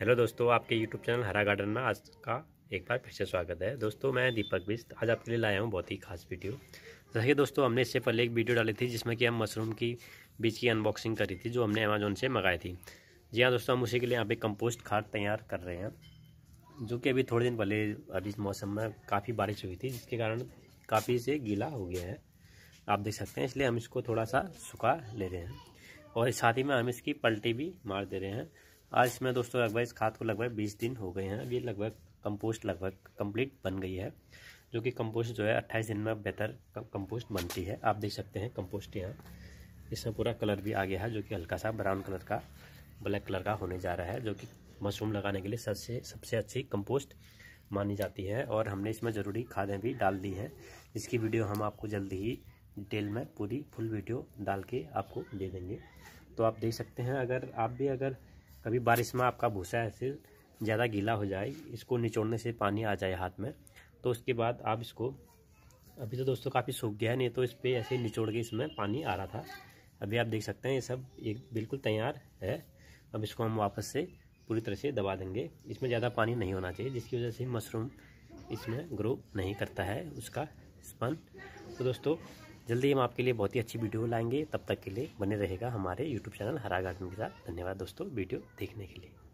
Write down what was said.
hello दोस्तों आपके YouTube channel हरा गार्डन में आज का एक बार फिर से स्वागत है दोस्तों मैं दीपक बिस्त आज आपके लिए लाया हूँ बहुत ही खास वीडियो जैसे कि दोस्तों हमने इससे पहले एक वीडियो डाली थी जिसमें कि हम मशरूम की बीज की अनबॉक्सिंग करी थी जो हमने अमेजोन से मंगाई थी जी हाँ दोस्तों हम उसी के लिए यहाँ पे कंपोस्ट खाद तैयार कर रहे हैं जो कि अभी थोड़े दिन पहले अभी मौसम में काफ़ी बारिश हुई थी जिसके कारण काफ़ी से गीला हो गया है आप देख सकते हैं इसलिए हम इसको थोड़ा सा सुखा ले रहे हैं और साथ ही में हम इसकी पलटी भी मार दे रहे हैं आज इसमें दोस्तों लगभग इस खाद को लगभग बीस दिन हो गए हैं अब ये लगभग कंपोस्ट लगभग कंप्लीट बन गई है जो कि कंपोस्ट जो है अट्ठाईस दिन में बेहतर कंपोस्ट बनती है आप देख सकते हैं कंपोस्ट यहाँ इसमें पूरा कलर भी आ गया है जो कि हल्का सा ब्राउन कलर का ब्लैक कलर का होने जा रहा है जो कि मशरूम लगाने के लिए सबसे सबसे अच्छी कंपोस्ट मानी जाती है और हमने इसमें ज़रूरी खादें भी डाल दी हैं इसकी वीडियो हम आपको जल्दी ही डिटेल में पूरी फुल वीडियो डाल के आपको दे देंगे तो आप देख सकते हैं अगर आप भी अगर कभी बारिश में आपका भूसा ऐसे ज़्यादा गीला हो जाए इसको निचोड़ने से पानी आ जाए हाथ में तो उसके बाद आप इसको अभी तो दोस्तों काफ़ी सूख गया है नहीं तो इस पर ऐसे निचोड़ के इसमें पानी आ रहा था अभी आप देख सकते हैं ये सब एक बिल्कुल तैयार है अब इसको हम वापस से पूरी तरह से दबा देंगे इसमें ज़्यादा पानी नहीं होना चाहिए जिसकी वजह से मशरूम इसमें ग्रो नहीं करता है उसका स्पन तो दोस्तों जल्दी हम आपके लिए बहुत ही अच्छी वीडियो लाएंगे तब तक के लिए बने रहेगा हमारे यूट्यूब चैनल हरा गार्डन के साथ धन्यवाद दोस्तों वीडियो देखने के लिए